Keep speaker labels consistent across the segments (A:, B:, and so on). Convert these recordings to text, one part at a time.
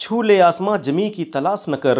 A: छू ले आसमां जमी की तलाश न कर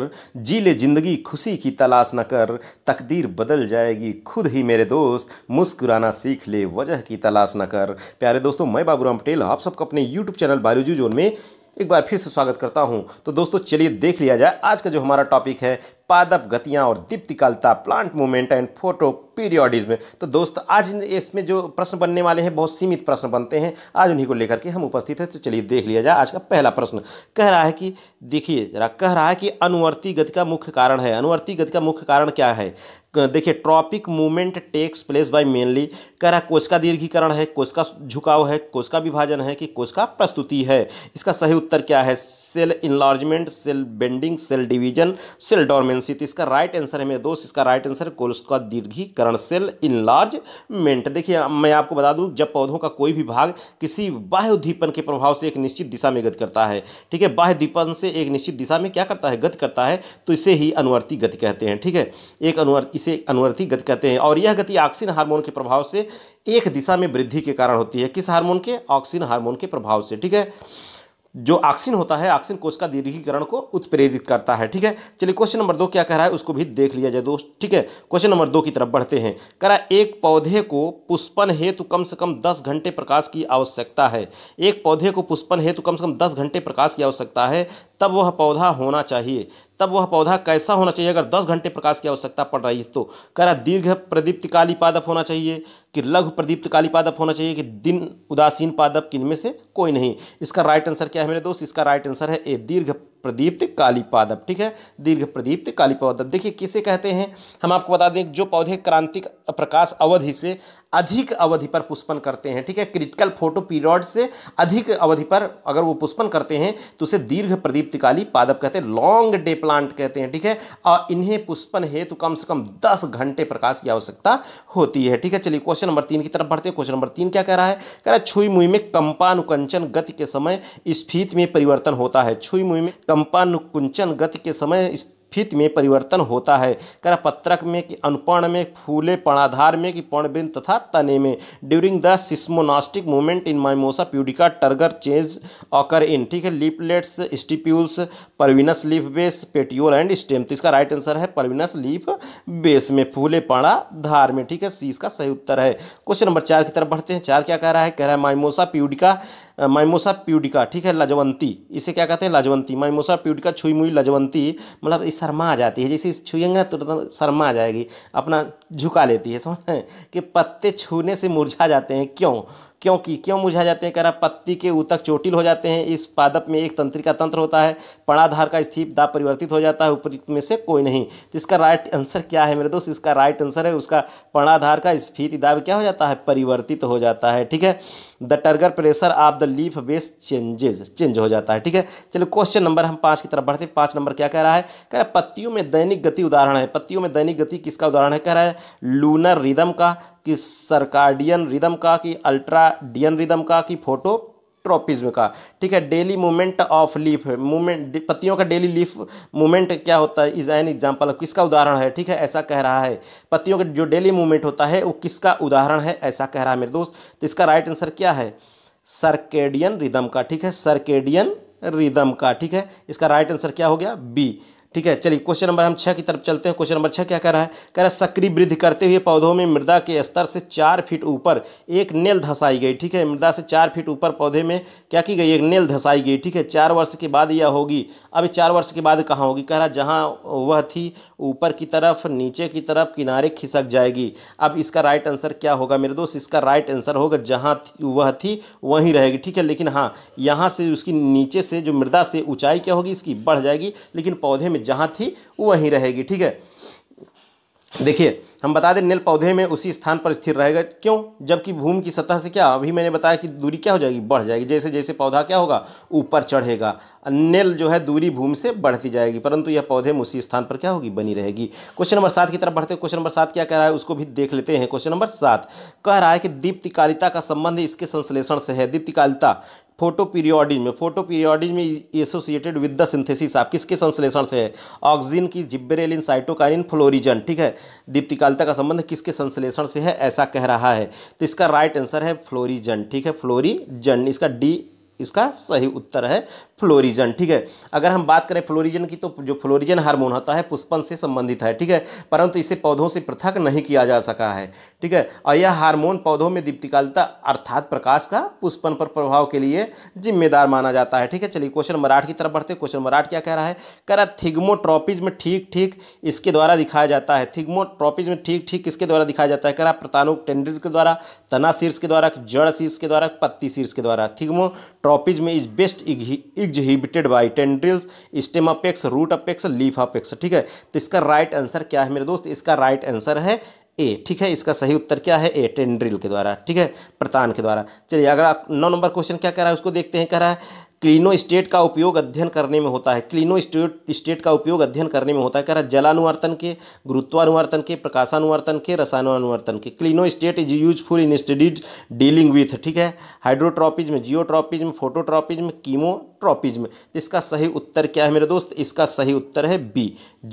A: जी ले जिंदगी खुशी की तलाश न कर तकदीर बदल जाएगी खुद ही मेरे दोस्त मुस्कुराना सीख ले वजह की तलाश न कर प्यारे दोस्तों मैं बाबूराम पटेल आप सबको अपने यूट्यूब चैनल बायोलॉजी जोन में एक बार फिर से स्वागत करता हूं तो दोस्तों चलिए देख लिया जाए आज का जो हमारा टॉपिक है पादप गतियाँ और दीप्तिकलता प्लांट मूवमेंट एंड फोटो में तो दोस्त आज इसमें जो प्रश्न बनने वाले हैं बहुत सीमित प्रश्न बनते हैं आज उन्हीं को लेकर के हम उपस्थित हैं तो चलिए देख लिया जाए आज का पहला प्रश्न कह रहा है कि देखिए जरा कह रहा है कि अनुवर्ती गति का मुख्य कारण है अनुवर्ती गति का मुख्य कारण क्या है देखिए tropic movement takes place by mainly कह रहा है का दीर्घीकरण है का झुकाव है का विभाजन है कि का प्रस्तुति है इसका सही उत्तर क्या है cell enlargement cell bending cell division cell dormance efficiency तो इसका राइट आंसर है मेरे दोस्त इसका राइट आंसर है कोलस का दीर्घीकरण सेल इनलार्जमेंट देखिए मैं आपको बता दूं जब पौधों का कोई भी भाग किसी बाह्य उद्दीपन के प्रभाव से एक निश्चित दिशा में गति करता है ठीक है बाह्य दीपन से एक निश्चित दिशा में क्या करता है गति करता है तो इसे ही अनुवर्ती गति कहते हैं ठीक है एक अनुवर्ती इसे अनुवर्ती गति कहते हैं और यह गति ऑक्सीजन हार्मोन के प्रभाव से एक दिशा में वृद्धि के कारण होती है किस हार्मोन के ऑक्सीजन हार्मोन के प्रभाव से ठीक है जो ऑक्सीन होता है ऑक्सीन कोष का दीर्घीकरण को उत्प्रेरित करता है ठीक है चलिए क्वेश्चन नंबर दो क्या कह रहा है उसको भी देख लिया जाए दोस्त ठीक है क्वेश्चन नंबर दो की तरफ बढ़ते हैं कह रहा है एक पौधे को पुष्पन हेतु कम से कम दस घंटे प्रकाश की आवश्यकता है एक पौधे को पुष्पन हेतु कम से कम दस घंटे प्रकाश की आवश्यकता है तब वह पौधा होना चाहिए तब वह पौधा कैसा होना चाहिए अगर दस घंटे प्रकाश की आवश्यकता पड़ रही है तो कह रहा दीर्घ प्रदीप्त काली पादप होना चाहिए कि लघु प्रदीप्त काली पादप होना चाहिए कि दिन उदासीन पादप किनमें से कोई नहीं इसका राइट आंसर क्या है मेरे दोस्त इसका राइट आंसर है ए दीर्घ प्रदीप्त काली पादप ठीक है दीर्घ प्रदीप्त काली पादप देखिए किसे कहते हैं हम आपको बता दें जो पौधे क्रांतिक प्रकाश अवधि से अधिक अवधि पर पुष्पन करते हैं ठीक है क्रिटिकल फोटो पीरियड से अधिक अवधि पर अगर वो पुष्पन करते हैं तो उसे दीर्घ प्रदीप्त काली पादप कहते हैं लॉन्ग डे प्लांट कहते हैं ठीक है और इन्हें पुष्पन हेतु कम से कम दस घंटे प्रकाश की आवश्यकता होती है ठीक है चलिए क्वेश्चन नंबर तीन की तरफ बढ़ते हैं क्वेश्चन नंबर तीन क्या कह रहा है कह रहा है छुई मुई में कंपानुकंचन गति के समय स्फीत में परिवर्तन होता है छुई मुई में कंपानुकुंचन गति के समय स्फीत में परिवर्तन होता है करपत्रक में कि अनुपर्ण में फूले पणाधार में कि पर्णवृंद तथा तने में during the seismonastic movement in mimosa pudica turgor change occur in ठीक है leaflets stipules pulvinus leaf base petiole and stem तो इसका राइट आंसर है परविनस लीफ बेस में फूले पणाधार में ठीक है सी इसका सही उत्तर है क्वेश्चन नंबर चार की तरफ बढ़ते हैं चार क्या कह रहा है कह रहा है माइमोसा प्यूडिका माइमोसा प्यूडिका ठीक है लजवंती इसे क्या कहते हैं लजवंती माइमोसा प्यूडिका छुई मुई लजवंती मतलब ये शर्मा आ जाती है जैसे छुएंगे ना तो, तो, तो शर्मा आ जाएगी अपना झुका लेती है समझ कि पत्ते छूने से मुरझा जाते हैं क्यों क्योंकि क्यों मुझा जाते हैं कह रहा पत्ती के ऊतक चोटिल हो जाते हैं इस पादप में एक तंत्रिका तंत्र होता है पड़ाधार का स्थित दाब परिवर्तित हो जाता है ऊपरी में से कोई नहीं तो इसका राइट आंसर क्या है मेरे दोस्त इसका राइट आंसर है उसका पणाधार का स्फीति दाब क्या हो जाता है परिवर्तित हो जाता है ठीक है the turgor pressure of the leaf base changes change हो जाता है ठीक है चलो क्वेश्चन नंबर हम पाँच की तरफ बढ़ते हैं पाँच नंबर क्या कह रहा है कह रहा है पत्तियों में दैनिक गति उदाहरण है पत्तियों में दैनिक गति किसका उदाहरण है कह रहा है लूनर रिदम का कि सरकार्डियन रिदम का कि अल्ट्रा डियन रिदम का कि फोटो ट्रॉपिज्म का ठीक है daily movement of leaf movement पत्तियों का डेली लीफ मूवमेंट क्या होता है इज एन एग्जाम्पल किसका उदाहरण है ठीक है ऐसा कह रहा है पत्तियों का जो डेली मूवमेंट होता है वो किसका उदाहरण है ऐसा कह रहा है मेरे दोस्त तो इसका राइट आंसर क्या है सर्केडियन रिदम का ठीक है सर्केडियन रिदम का ठीक है इसका राइट आंसर क्या हो गया बी ठीक है चलिए क्वेश्चन नंबर हम छः की तरफ चलते हैं क्वेश्चन नंबर छः क्या कह रहा है कह रहा है सक्रिय वृद्धि करते हुए पौधों में मृदा के स्तर से चार फीट ऊपर एक नेल धसाई गई ठीक है मृदा से चार फीट ऊपर पौधे में क्या की गई एक नेल धसाई गई ठीक है चार वर्ष के बाद यह होगी अब चार वर्ष के बाद कहाँ होगी कह रहा जहाँ वह थी ऊपर की तरफ नीचे की तरफ किनारे खिसक जाएगी अब इसका राइट आंसर क्या होगा मेरे दोस्त इसका राइट आंसर होगा जहाँ वह थी वहीं रहेगी ठीक है लेकिन हाँ यहाँ से उसकी नीचे से जो मृदा से ऊँचाई क्या होगी इसकी बढ़ जाएगी लेकिन पौधे में में जहाँ थी वहीं रहेगी ठीक है देखिए हम बता दें नेल पौधे में उसी स्थान पर स्थिर रहेगा क्यों जबकि भूमि की सतह से क्या अभी मैंने बताया कि दूरी क्या हो जाएगी बढ़ जाएगी जैसे जैसे पौधा क्या होगा ऊपर चढ़ेगा नेल जो है दूरी भूमि से बढ़ती जाएगी परंतु यह पौधे में उसी स्थान पर क्या होगी बनी रहेगी क्वेश्चन नंबर सात की तरफ बढ़ते क्वेश्चन नंबर सात क्या कह रहा है उसको भी देख लेते हैं क्वेश्चन नंबर सात कह रहा है कि दीप्तिकालिता का संबंध इसके संश्लेषण से है दीप्तिकालिता फोटो में फोटो में एसोसिएटेड विद द सिंथेसिस आप किसके संश्लेषण से है ऑक्सीजन की जिब्बरेलिन साइटोकाइनिन फ्लोरिजन ठीक है दीप्तिकालता का संबंध किसके संश्लेषण से है ऐसा कह रहा है तो इसका राइट आंसर है फ्लोरिजन ठीक है फ्लोरिजन इसका डी इसका सही उत्तर है फ्लोरिजन ठीक है अगर हम बात करें फ्लोरिजन की तो जो फ्लोरिजन हार्मोन होता है पुष्पन से संबंधित है ठीक है परंतु इसे पौधों से पृथक नहीं किया जा सका है ठीक है और यह हार्मोन पौधों में दीप्तिकालता अर्थात प्रकाश का पुष्पन पर प्रभाव के लिए जिम्मेदार माना जाता है ठीक है चलिए क्वेश्चन मराठ की तरफ बढ़ते क्वेश्चन मराठ क्या कह रहा है कह रहा में ठीक ठीक इसके द्वारा दिखाया जाता है में ठीक ठीक किसके द्वारा दिखाया जाता है कह रहा प्रतानुक टेंडिल के द्वारा तना शीर्ष के द्वारा जड़ शीर्ष के द्वारा पत्ती शीर्ष के द्वारा थिग्मोट्रॉ ट्रॉपिज में is best exhibited by tendrils stem apex root apex leaf apex ठीक है तो इसका राइट आंसर क्या है मेरे दोस्त इसका राइट आंसर है ए ठीक है इसका सही उत्तर क्या है ए टेंड्रिल के द्वारा ठीक है प्रतान के द्वारा चलिए अगर नौ नंबर क्वेश्चन क्या कह रहा है उसको देखते हैं कह रहा है क्लीनो स्टेट का उपयोग अध्ययन करने में होता है क्लीनो स्टेट स्टेट का उपयोग अध्ययन करने में होता है कह रहा है जलानुवर्तन के गुरुत्वानुवर्तन के प्रकाशानुवर्तन के रसायनानुवर्तन के clinostat is useful in studies dealing with ठीक है में में फोटोट्रॉपिज में कीमो जियोट्रॉपिज्म इसका सही उत्तर क्या है मेरे दोस्त इसका सही उत्तर है बी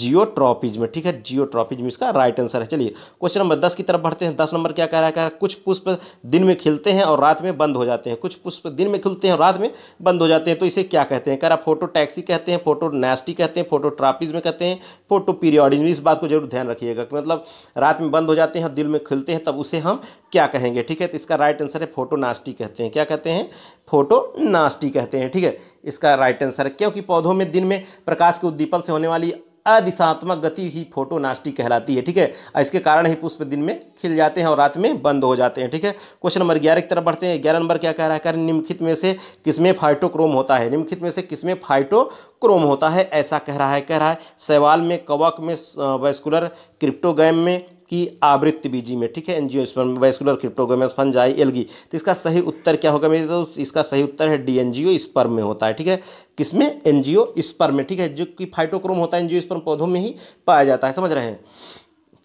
A: जियोट्रॉपिज्म ठीक है जियोट्रॉपिज्म इसका राइट आंसर है चलिए क्वेश्चन नंबर दस की तरफ बढ़ते हैं दस नंबर क्या कह रहा है कुछ पुष्प दिन में खिलते हैं और रात में बंद हो जाते हैं कुछ पुष्प दिन में खिलते हैं और रात में बंद हो जाते हैं तो इसे क्या कहते हैं कह रहा फोटो टैक्सी कहते हैं फोटो नेस्टी कहते हैं फोटो में कहते हैं फोटो पीरियडिज्म इस बात को जरूर ध्यान रखिएगा कि मतलब रात में बंद हो जाते हैं दिल में खिलते हैं तब उसे हम क्या कहेंगे ठीक है तो इसका राइट आंसर है फोटोनास्टी कहते हैं क्या कहते हैं फोटोनास्टी कहते हैं ठीक है इसका राइट आंसर क्योंकि पौधों में दिन में प्रकाश के उद्दीपन से होने वाली अदिशात्मक गति ही फोटोनास्टी कहलाती है ठीक है इसके कारण ही पुष्प दिन में खिल जाते हैं और रात में बंद हो जाते हैं ठीक है क्वेश्चन नंबर ग्यारह की तरफ बढ़ते हैं ग्यारह नंबर क्या कह रहा है कह निम्नलिखित में से किसमें फाइटोक्रोम होता है निम्नलिखित में से किसमें फाइटोक्रोम होता है ऐसा कह रहा है कह रहा है सवाल में कवक में वैस्कुलर क्रिप्टोगैम में की आवृत्ति बीजी में ठीक है sperm vascular cryptogams fungi algae तो इसका सही उत्तर क्या होगा मेरे तो इसका सही उत्तर है डी एनजीओ स्पर्म में होता है ठीक है किसमें एनजीओ स्पर्म में ठीक है जो कि फाइटोक्रोम होता है एनजीओ स्पर्म पौधों में ही पाया जाता है समझ रहे हैं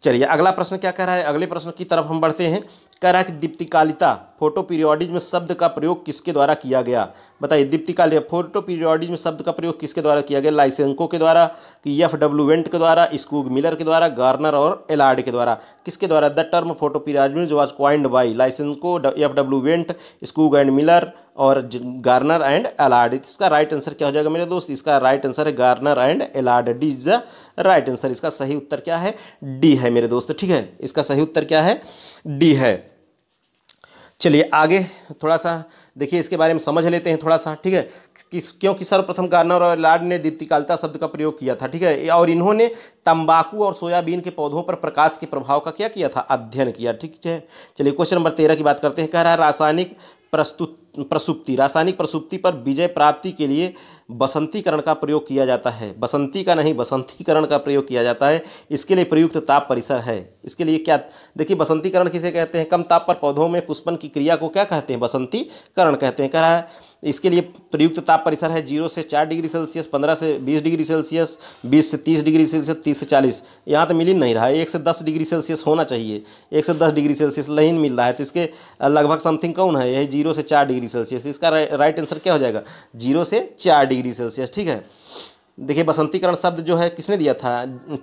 A: चलिए अगला प्रश्न क्या कह रहा है अगले प्रश्न की तरफ हम बढ़ते हैं कह रहा है कि दीप्तिकालिता फोटो पीरियोडिज में शब्द का प्रयोग किसके द्वारा किया गया बताइए दीप्तिकालिता फोटो पीरियोडिज में शब्द का प्रयोग किसके द्वारा किया गया लाइसेंको के द्वारा कि एफ डब्ल्यू वेंट के द्वारा स्कूग मिलर के द्वारा गार्नर और एलार्ड के द्वारा किसके द्वारा the term photoperiodism was coined by Lysenko F W Went Skoog and Miller और गार्नर एंड एलार्ड इसका राइट आंसर क्या हो जाएगा मेरे दोस्त इसका राइट आंसर है Garner and Allard D is the right answer इसका सही उत्तर क्या है डी है मेरे दोस्त ठीक है इसका सही उत्तर क्या है डी है चलिए आगे थोड़ा सा देखिए इसके बारे में समझ लेते हैं थोड़ा सा ठीक है किस क्योंकि सर्वप्रथम गार्नर और लार्ड ने दीप्तिकालता शब्द का प्रयोग किया था ठीक है और इन्होंने तंबाकू और सोयाबीन के पौधों पर प्रकाश के प्रभाव का क्या किया था अध्ययन किया ठीक है चलिए क्वेश्चन नंबर तेरह की बात करते हैं कह रहा है रासायनिक प्रस्तुत प्रसुप्ति रासायनिक प्रसुप्ति पर विजय प्राप्ति के लिए बसंतीकरण का प्रयोग किया जाता है बसंती का नहीं बसंतीकरण का प्रयोग किया जाता है इसके लिए प्रयुक्त ताप परिसर है इसके लिए क्या देखिए बसंतीकरण किसे कहते हैं कम ताप पर पौधों में पुष्पन की क्रिया को क्या कहते हैं बसंतीकरण कहते हैं कह रहा है इसके लिए प्रयुक्त ताप परिसर है जीरो से चार डिग्री सेल्सियस पंद्रह से बीस डिग्री सेल्सियस बीस से तीस डिग्री सेल्सियस तीस से चालीस यहाँ तो मिल ही नहीं रहा है एक से दस डिग्री सेल्सियस होना चाहिए एक से दस डिग्री सेल्सियस नहीं मिल रहा है तो इसके लगभग समथिंग कौन है यही जीरो से चार डिग्री डिग्री सेल्सियस इसका राइट आंसर क्या हो जाएगा जीरो से चार डिग्री सेल्सियस ठीक है देखिए बसंतीकरण शब्द जो है किसने दिया था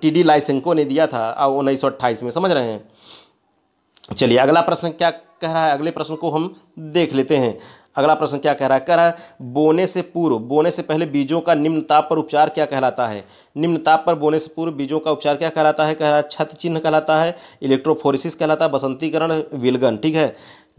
A: टी डी लाइसेंको ने दिया था उन्नीस सौ अट्ठाईस में समझ रहे हैं चलिए अगला प्रश्न क्या कह रहा है अगले प्रश्न को हम देख लेते हैं अगला प्रश्न क्या कह रहा है कह रहा है बोने से पूर्व बोने से पहले बीजों का निम्न ताप पर उपचार क्या कहलाता है निम्न ताप पर बोने से पूर्व बीजों का उपचार क्या कहलाता है कह रहा है छत चिन्ह कहलाता है इलेक्ट्रोफोरिसिस कहलाता है बसंतीकरण विलगन ठीक है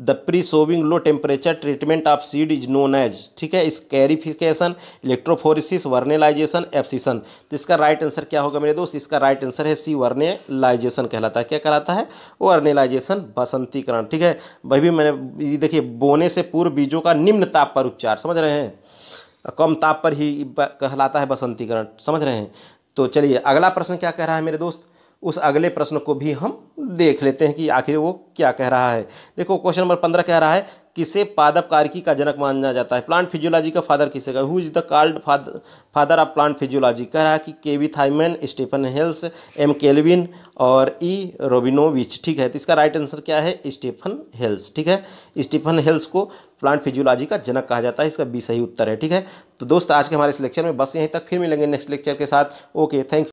A: the pre sowing low temperature treatment of seed is known as ठीक है स्कैरिफिकेशन इलेक्ट्रोफोरिसिस वर्नेलाइजेशन एप्सिसन तो इसका राइट आंसर क्या होगा मेरे दोस्त इसका राइट आंसर है सी वर्नेलाइजेशन कहलाता है क्या कहलाता है वर्नेलाइजेशन बसंतीकरण ठीक है भाई भी मैंने देखिए बोने से पूर्व बीजों का निम्न ताप पर उपचार समझ रहे हैं कम ताप पर ही कहलाता है बसंतीकरण समझ रहे हैं तो चलिए अगला प्रश्न क्या कह रहा है मेरे दोस्त उस अगले प्रश्न को भी हम देख लेते हैं कि आखिर वो क्या कह रहा है देखो क्वेश्चन नंबर पंद्रह कह रहा है किसे पादप कारकी का जनक माना जाता है प्लांट फिजियोलॉजी का फादर किसे का who is the called father of plant physiology कह रहा है कि K V Thimann Stephen Hales M Calvin और ई e. रोबिनोविच ठीक है तो इसका राइट आंसर क्या है स्टीफन हेल्स ठीक है स्टीफन हेल्स को प्लांट फिजियोलॉजी का जनक कहा जाता है इसका बी सही उत्तर है ठीक है तो दोस्त आज के हमारे इस लेक्चर में बस यहीं तक फिर मिलेंगे नेक्स्ट लेक्चर के साथ ओके थैंक